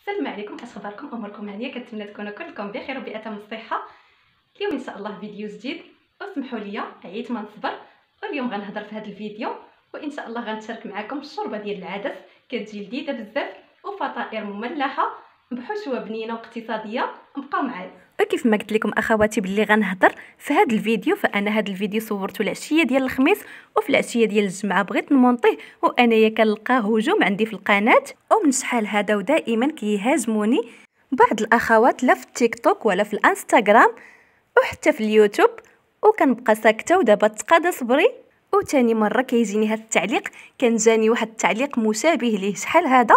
السلام عليكم اخباركم اموركم هانيه كنتمنى تكونوا كلكم بخير وباتم الصحه اليوم ان شاء الله فيديو جديد اسمحوا لي عييت ما نصبر واليوم غنهضر في هذا الفيديو وان شاء الله غنشارك معكم الشوربه ديال العدس كتجي لذيذه بزاف وفطائر مملحه بحشوه بنينه واقتصاديه بقاو معايا كيف ما قلت لكم اخواتي باللي غنهضر في هذا الفيديو فانا هذا الفيديو صورته العشيه ديال الخميس وفي العشيه ديال الجمعه بغيت نمونطيه وانايا كنلقى هجوم عندي في القناه ومن شحال هذا ودائما كيهاجموني بعض الاخوات لا في التيك توك ولا في الانستغرام وحتى في اليوتيوب وكنبقى ساكته ودابا تقاد صبري وتاني مره كيجيني هذا التعليق كان جاني واحد التعليق مشابه ليه شحال هذا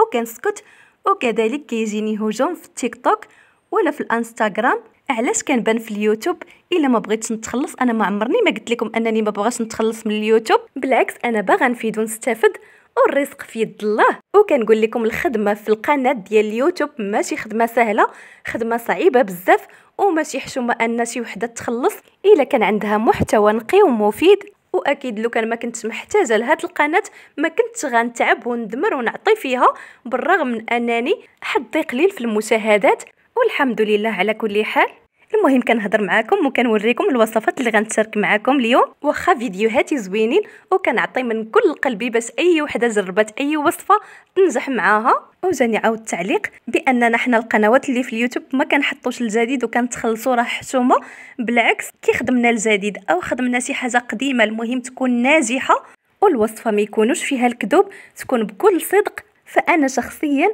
وكنسكت وكذلك كيجيني هجوم في التيك توك ولا في الانستغرام علاش كنبان في اليوتيوب الا ما بغيتش نتخلص انا ما عمرني ما قلت لكم انني ما بغاش نتخلص من اليوتيوب بالعكس انا باغا نفيد ونستافد والرزق في يد الله وكنقول لكم الخدمه في القناه ديال اليوتيوب ماشي خدمه سهله خدمه صعيبه بزاف وماشي حشومه ان شي وحده تخلص الا كان عندها محتوى نقي ومفيد واكيد لو كان ما كنتش محتاجه لهاد القناه ما كنتش غنتعب وندمر ونعطي فيها بالرغم من انني حظي قليل في المشاهدات والحمد لله على كل حال المهم كنهضر معاكم وكنوريكم الوصفات اللي غنتشارك معاكم اليوم واخا فيديوهاتي زوينين وكنعطي من كل قلبي باش اي وحده جربت اي وصفه تنجح معاها وجاني عاود تعليق باننا حنا القنوات اللي في اليوتيوب ما كنحطوش الجديد وكنتخلصوا راه حشومه بالعكس كي خدمنا الجديد او خدمنا شي حاجه قديمه المهم تكون ناجحه والوصفه ما يكونوش فيها الكذوب تكون بكل صدق فانا شخصيا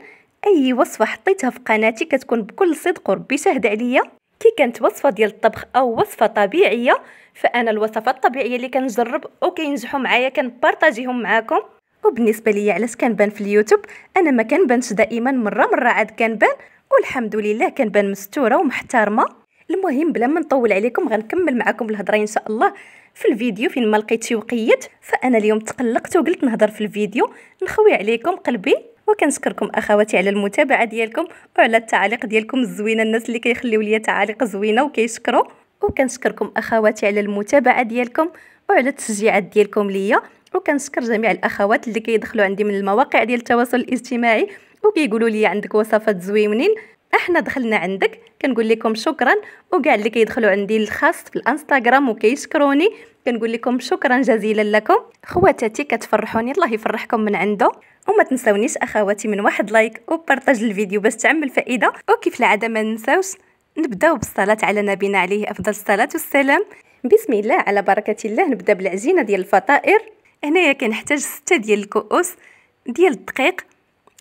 اي وصفه حطيتها في قناتي كتكون بكل صدق وربي شاهد عليا كي كانت وصفه ديال الطبخ او وصفه طبيعيه فانا الوصفات الطبيعيه اللي كنجرب وكينجحوا معايا كنبارطاجيهم معاكم وبالنسبه ليا علاش كنبان في اليوتيوب انا ما كنبانش دائما مره مره عاد كنبان والحمد لله كنبان مستوره ومحترمه المهم بلا ما نطول عليكم غنكمل معكم الهضره ان شاء الله في الفيديو فين ما لقيت شي وقيت فانا اليوم تقلقت وقلت نهضر في الفيديو نخوي عليكم قلبي وكنشكركم اخواتي على المتابعه ديالكم وعلى التعاليق ديالكم الزوينه الناس اللي كيخليو لي تعاليق زوينه وكيشكروا وكنشكركم اخواتي على المتابعه ديالكم وعلى التشجيعات ديالكم ليا وكنشكر جميع الاخوات اللي كيدخلوا عندي من المواقع ديال التواصل الاجتماعي وكيقولوا لي عندك وصفات زوينين احنا دخلنا عندك كنقول لكم شكرا وكاع اللي كيدخلوا عندي الخاص في الانستغرام وكيشكروني كنقول لكم شكرا جزيلا لكم خواتاتي كتفرحوني الله يفرحكم من عنده وما تنسونيش اخواتي من واحد لايك وبارطاج الفيديو باش تعمل فائده وكيف العاده ما ننساوش نبداو بالصلاه على نبينا عليه افضل الصلاه والسلام بسم الله على بركه الله نبدا بالعجينه ديال الفطائر هنايا كنحتاج 6 ديال الكؤوس ديال الدقيق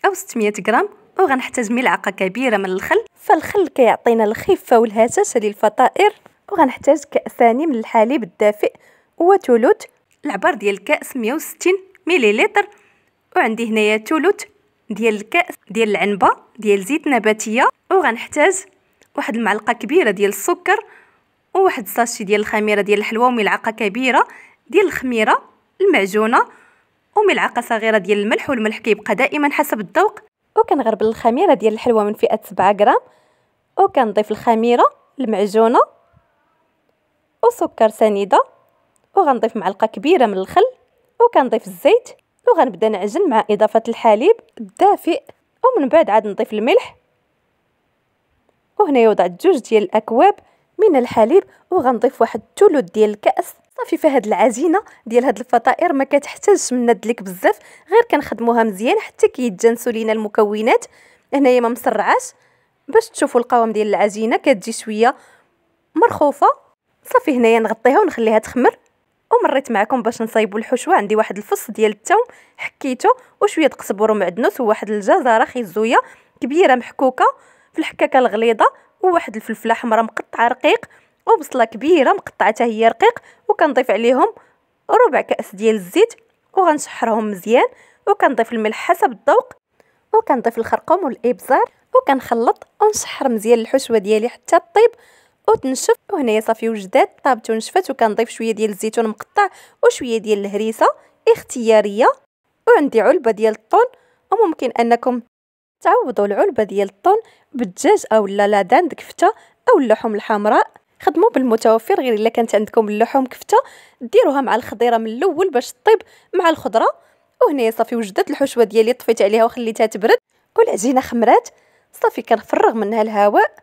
او 600 غرام وغنحتاج ملعقه كبيره من الخل فالخل كيعطينا الخفه والهساسه للفطائر وغنحتاج كاسان من الحليب الدافئ وتلوت العبار ديال الكاس 160 مليلتر وعندي هنايا تلوت ديال الكاس ديال العنبه ديال زيت نباتيه وغنحتاج واحد المعلقه كبيره ديال السكر وواحد صاشي ديال الخميره ديال الحلوى وملعقه كبيره ديال الخميره المعجونه وملعقه صغيره ديال الملح والملح كيبقى دائما حسب الذوق وكنغربل الخميره ديال الحلوه من فئه 7 غرام وكنضيف الخميره المعجونه وسكر سنيده وغنضيف معلقه كبيره من الخل وكنضيف الزيت وغنبدا نعجن مع اضافه الحليب الدافئ ومن بعد عاد نضيف الملح وهنا وضعت جوج ديال الاكواب من الحليب وغنضيف واحد الثلث ديال الكاس صافي فهاد العجينه ديال هاد الفطائر ما كتحتاجش منا الدليك بزاف غير كنخدموها مزيان حتى كيتجانسوا لينا المكونات هنايا ما مسرعاش باش تشوفوا القوام ديال العجينه كتجي شويه مرخوفه صافي هنايا نغطيها ونخليها تخمر ومريت معكم باش نصايبوا الحشوه عندي واحد الفص ديال الثوم حكيته وشويه قزبر ومعدنوس وواحد الجزره خيزويه كبيره محكوكه في الحكاكه الغليظه وواحد الفلفله حمراء مقطعه رقيق وبصله كبيره مقطعه هي رقيق وكنضيف عليهم ربع كاس ديال الزيت وغنشحرهم مزيان وكنضيف الملح حسب الذوق وكنضيف الخرقوم والابزار وكنخلط ونشحر مزيان الحشوه ديالي حتى طيب وتنشف وهنايا صافي وجدات طابت ونشفت وكنضيف شويه ديال الزيتون مقطع وشويه ديال الهريسه اختياريه وعندي علبه ديال الطون وممكن انكم تعوضوا العلبه ديال الطون بالدجاج أو لا لادان كفته او اللحوم الحمراء خدموا بالمتوفر غير الا كانت عندكم اللحوم كفته ديروها مع الخضيره من الاول باش طيب مع الخضره وهنا صافي وجدت الحشوه ديالي طفيت عليها وخليتها تبرد والعجينه خمرات صافي كنفرغ منها الهواء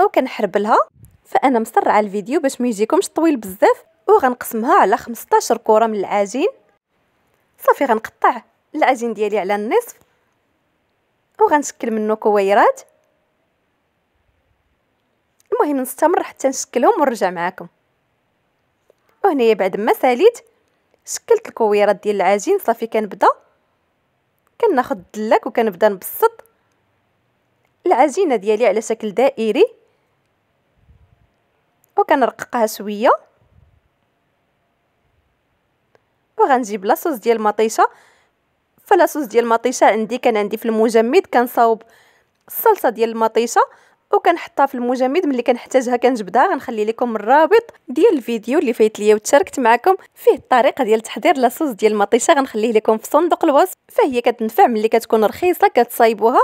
وكنحربلها فانا مسرعه الفيديو باش ما يجيكمش طويل بزاف وغنقسمها على 15 كره من العجين صافي غنقطع العجين ديالي على النصف وغنشكل منه كويرات المهم نستمر حتى نشكلهم ونرجع معاكم وهنايا بعد ما ساليت شكلت الكويرات ديال العجين صافي كنبدا كناخذ الدلاك وكنبدا نبسط العجينه ديالي على شكل دائري وكنرققها شويه وغنجيب لاصوص ديال المطيشه فلاصوص ديال المطيشه عندي كان عندي في المجمد كنصاوب الصلصه ديال المطيشه وكنحطها في المجمد ملي كنحتاجها كنجبدها غنخلي لكم الرابط ديال الفيديو اللي فايت ليا وتشاركت معكم فيه الطريقه ديال تحضير لاصوص ديال المطيشه غنخليه لكم في صندوق الوصف فهي كتنفع ملي كتكون رخيصه كتصايبوها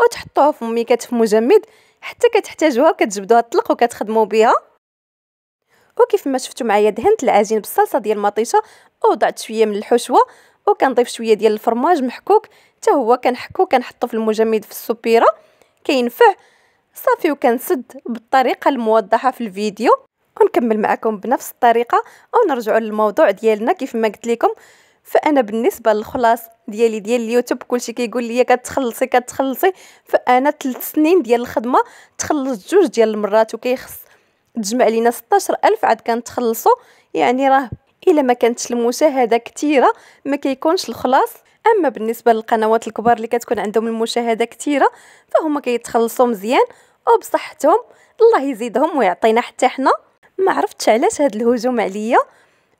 وتحطوها في ميكات في مجمد حتى كتحتاجوها كتجبدوها طلق وكتخدموا بها وكيف ما شفتوا معايا دهنت العجين بالصلصه ديال المطيشه وضعت شويه من الحشوه وكنضيف شويه ديال الفرماج محكوك حتى هو كنحكو كنحطو في المجمد في السوبيره كينفع صافي وكنسد بالطريقه الموضحه في الفيديو ونكمل معكم بنفس الطريقه ونرجعوا للموضوع ديالنا كيف ما قلت لكم فانا بالنسبه للخلاص ديالي ديال اليوتيوب كلشي كيقول لي كتخلصي كتخلصي فانا 3 سنين ديال الخدمه تخلصت جوج ديال المرات وكيخص تجمع لينا 16000 عاد كنتخلصوا يعني راه الا ما كانتش المشاهده كثيره ما كيكونش الخلاص اما بالنسبه للقنوات الكبار اللي كتكون عندهم المشاهده كثيره فهما كيتخلصوا مزيان وبصحتهم الله يزيدهم ويعطينا حتى حنا ما عرفتش علاش هاد الهجوم عليا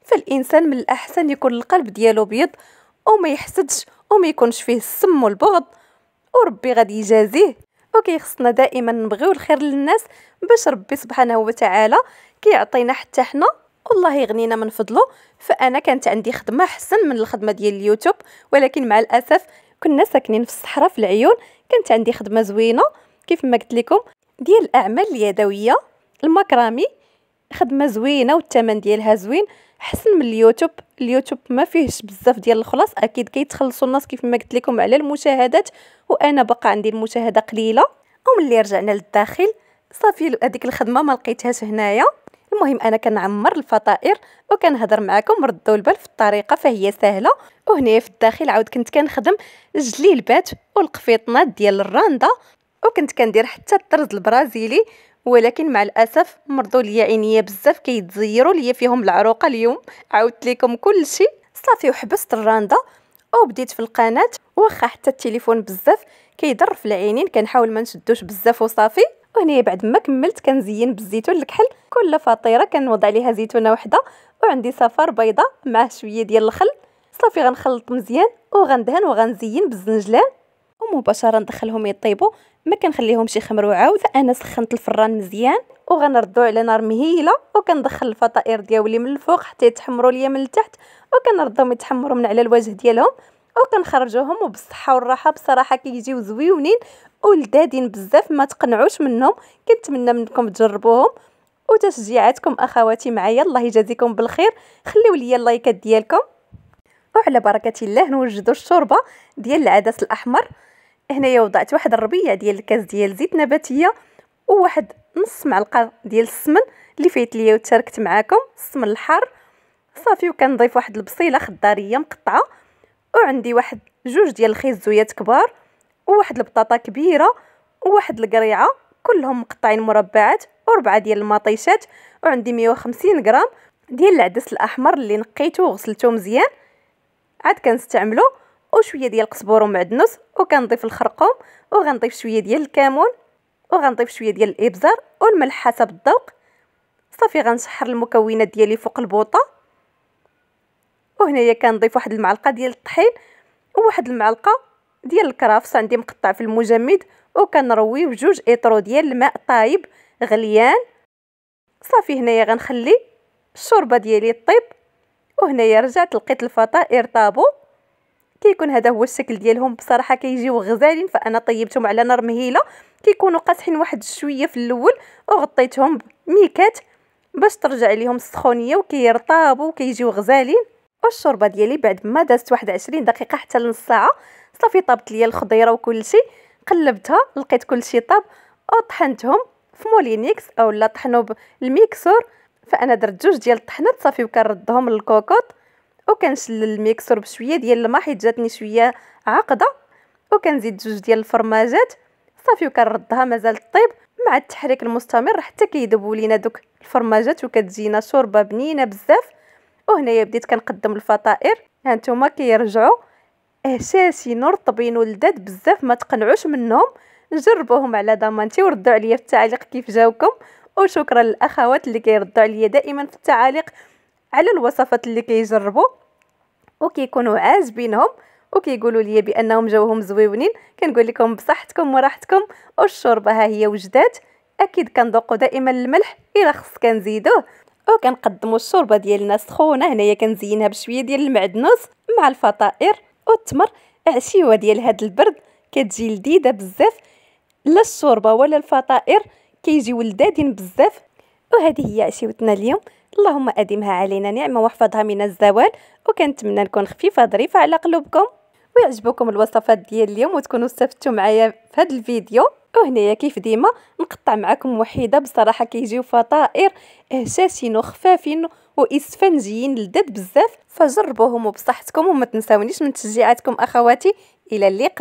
فالانسان من الاحسن يكون القلب ديالو بيض وما يحسدش وما يكونش فيه السم والبغض وربي غادي يجازيه خصنا دائما نبغيو الخير للناس باش ربي سبحانه وتعالى كيعطينا حتى حنا الله يغنينا من فضله فانا كانت عندي خدمه احسن من الخدمه ديال اليوتيوب ولكن مع الاسف كنا ساكنين في الصحراء في العيون كانت عندي خدمه زوينه كيف ما قلت لكم ديال الاعمال اليدويه المكرامي خدمه زوينه والثمن ديالها زوين احسن من اليوتيوب اليوتيوب ما فيهش بزاف ديال الخلاص اكيد كيتخلصوا الناس كيف ما قلت لكم على المشاهدات وانا بقى عندي المشاهده قليله اللي رجعنا للداخل صافي هذيك الخدمه ما لقيتهاش هنايا المهم انا كنعمر الفطائر وكنهضر معكم ردوا البال في الطريقه فهي سهله وهنا في الداخل عاود كنت كنخدم الجليلبات والقفيطنات ديال الراندا وكنت كندير حتى الطرز البرازيلي ولكن مع الاسف مرضوا ليا عينيا بزاف كيتزيروا ليا فيهم العروقه اليوم عاودت لكم كلشي صافي وحبست الراندا وبديت في القناه واخا حتى التليفون بزاف كيضر في العينين كنحاول ما نشدوش بزاف وصافي وهنايا بعد ما كملت كنزين بالزيتون الكحل كل فطيره كنوضع عليها زيتونه وحده وعندي صفار بيضه مع شويه ديال الخل صافي غنخلط مزيان وغندهن وغنزين بالزنجلان ومباشره ندخلهم يطيبوا ما كنخليهمش يخمروا عاود انا سخنت الفران مزيان وغنردو على نار مهيله وكندخل الفطائر ديالي من الفوق حتى يتحمروا ليا من التحت وكنردهم يتحمروا من على الوجه ديالهم وكنخرجوهم وبالصحه والراحه بصراحه كيجيو كي زويونين ولذادين بزاف ما تقنعوش منهم كنتمنى منكم تجربوهم وتشجيعاتكم اخواتي معايا الله يجازيكم بالخير خليو لي اللايكات ديالكم وعلى بركه الله نوجدوا الشوربه ديال العدس الاحمر هنايا وضعت واحد الربيع ديال الكاس ديال زيت نباتيه وواحد نص معلقه ديال السمن اللي فايت ليا وتركت معاكم السمن الحار صافي وكنضيف واحد البصيله خضاريه مقطعه وعندي واحد جوج ديال الخيزويات كبار وواحد البطاطا كبيره وواحد القريعه كلهم مقطعين مربعات وربعه ديال المطيشات وعندي 150 غرام ديال العدس الاحمر اللي نقيته وغسلته مزيان عاد كنستعملو وشويه ديال القزبور ومعدنوس وكنضيف الخرقوم وغنضيف شويه ديال الكمون وغنضيف شويه ديال الابزار والملح حسب الذوق صافي غنشحر المكونات ديالي فوق البوطه وهنايا كنضيف واحد المعلقه ديال الطحين وواحد المعلقه ديال الكرافس عندي مقطع في المجمد وكنروي بجوج اطرو ديال الماء طايب غليان صافي هنايا غنخلي الشوربه ديالي طيب وهنايا رجعت لقيت الفطائر طابو كيكون هذا هو الشكل ديالهم بصراحه كيجيو غزالين فانا طيبتهم على نار مهيله كيكونوا قاصحين واحد شويه في الاول وغطيتهم بميكات باش ترجع ليهم السخونيه وكيرطابوا وكيجيو غزالين الشوربه ديالي بعد ما دازت واحد دقيقه حتى لنص ساعه صافي طابت ليا الخضيره وكلشي قلبتها لقيت كلشي طاب وطحنتهم في مولينيكس اولا طحنوا بالميكسور فانا درت جوج ديال الطحنات صافي وكنردهم للكوكوط وكنشلل الميكسور بشويه ديال الماء حيت جاتني شويه عقده وكنزيد جوج ديال الفرماجات صافي وكنردها مازال طيب مع التحريك المستمر حتى كيذوبوا لينا دوك الفرماجات وكتجينا شوربه بنينه بزاف وهنايا بديت كنقدم الفطائر ها نتوما كيرجعوا احساسي إيه، نرطب ولداد بزاف ما تقنعوش منهم جربوهم على ضمانتي وردوا عليا في التعليق كيف جاوكم وشكرا للاخوات اللي كيردوا عليا دائما في التعاليق على الوصفات اللي كيجربوا وكيكونوا عاجبينهم وكيقولوا لي بانهم جاوهم زويونين كنقول لكم بصحتكم وراحتكم والشوربه ها هي وجدات اكيد كنذوقوا دائما الملح الا خص كنزيدوه او كنقدمو الشوربه ديالنا سخونه هنايا كنزينها بشويه ديال المعدنوس مع الفطائر والتمر عشيوه ديال هاد البرد كتجي لذيذه بزاف لا الشوربه ولا الفطائر كيجيو لذادين بزاف وهذه هي عشيوتنا اليوم اللهم ادمها علينا نعمه واحفظها من الزوال وكنتمنى نكون خفيفه ظريفه على قلوبكم ويعجبكم الوصفات ديال اليوم وتكونوا استفدتوا معايا في هذا الفيديو وهنايا كيف ديما نقطع معكم وحيده بصراحه كيجيو فطائر هشاشين آه، وخفافين واسفنجيين لذاد بزاف فجربوهم وبصحتكم وما تنساونيش من تشجيعاتكم اخواتي الى اللقاء